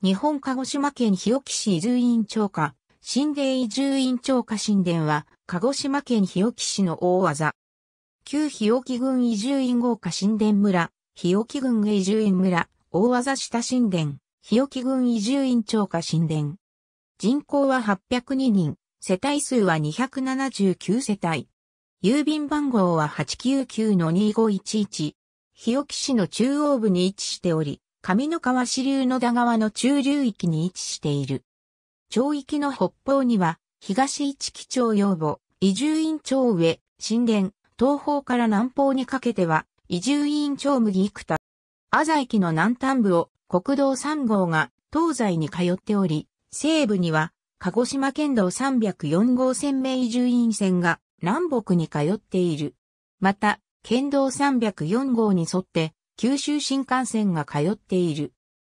日本鹿児島県日置市伊豆院長家、神殿伊豆院長家神殿は、鹿児島県日置市の大技。旧日置郡伊住院豪華神殿村、日置郡伊住院村、大技下神殿、日置郡伊住院長家神殿。人口は802人、世帯数は279世帯。郵便番号は899-2511。日置市の中央部に位置しており、上の川支流の田川の中流域に位置している。町域の北方には、東市木町要母、移住院町上、神殿、東方から南方にかけては、移住院町麦幾多。朝駅の南端部を国道3号が東西に通っており、西部には鹿児島県道304号線名移住院線が南北に通っている。また、県道304号に沿って九州新幹線が通っている。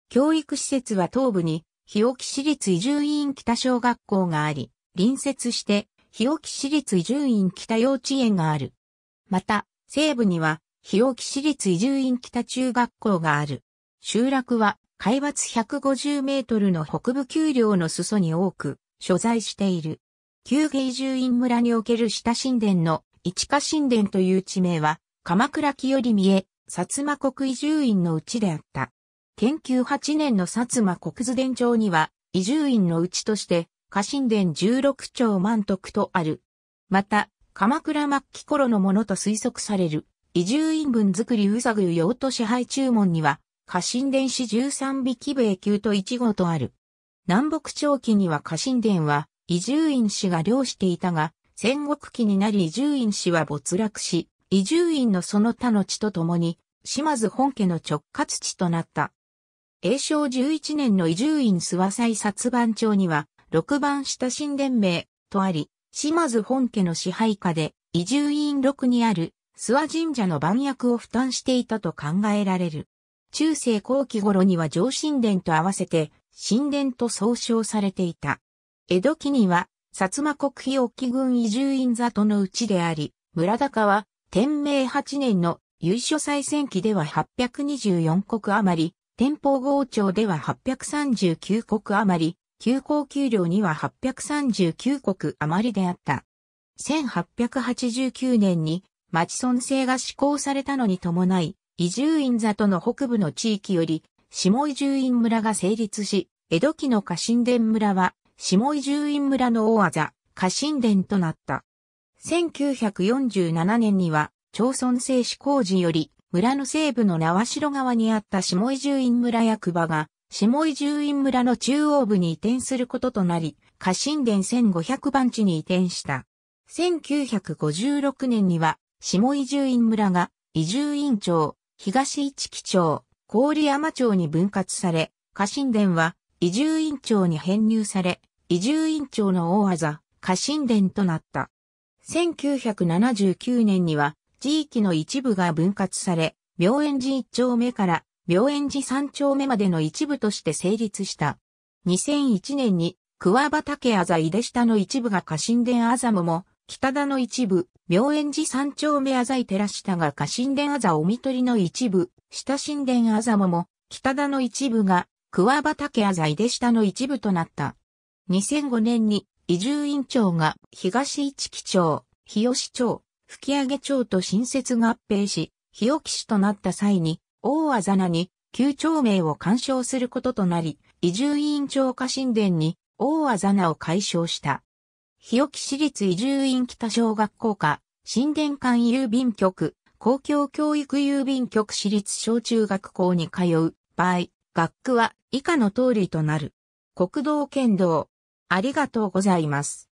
教育施設は東部に、日置市立移住院北小学校があり、隣接して、日置市立移住院北幼稚園がある。また、西部には、日置市立移住院北中学校がある。集落は、海抜150メートルの北部丘陵の裾に多く、所在している。旧芸住院村における下神殿の、市下神殿という地名は、鎌倉木より見え、薩摩国移住院のうちであった。研究8年の薩摩国図伝帳には、移住院のうちとして、家臣伝16兆満徳とある。また、鎌倉末期頃のものと推測される、移住院分作りうさぐ用途支配注文には、家臣伝子13匹米級と1号とある。南北朝期には家臣伝は、移住院氏が漁していたが、戦国期になり移住院氏は没落し、伊集院のその他の地とともに、島津本家の直轄地となった。永正11年の伊集院諏訪祭殺番町には、六番下神殿名とあり、島津本家の支配下で、伊集院6にある諏訪神社の番役を負担していたと考えられる。中世後期頃には上神殿と合わせて、神殿と総称されていた。江戸期には、薩摩国費沖軍移住院里のうちであり、村高は天明8年の由緒再選期では824国余り、天保豪朝では839国余り、休校給料には839国余りであった。1889年に町村制が施行されたのに伴い、移住院里の北部の地域より、下伊住院村が成立し、江戸期の家臣殿村は、下伊住院村の大技、家臣殿となった。1947年には、町村製紙工事より、村の西部の縄城川にあった下井住院村役場が、下井住院村の中央部に移転することとなり、家臣殿1500番地に移転した。1956年には、下井住院村が、移住院町、東市木町、郡山町に分割され、家臣殿は、移住院町に編入され、移住院町の大技、家臣殿となった。1979年には、地域の一部が分割され、病園寺一丁目から病園寺三丁目までの一部として成立した。2001年に、桑畑あざ井出下の一部が家臣殿あざもも、北田の一部、病園寺三丁目あざい寺下が家臣殿あざおみとりの一部、下神殿あざもも、北田の一部が、桑畑あざ井出下の一部となった。2005年に、移住院長が東市基町、日吉町、吹上町と新設合併し、日置市となった際に、大あざなに旧町名を干渉することとなり、移住院長家神殿に大あざなを解消した。日置市立移住院北小学校科、新殿間郵便局、公共教育郵便局私立小中学校に通う場合、学区は以下の通りとなる。国道県道、ありがとうございます。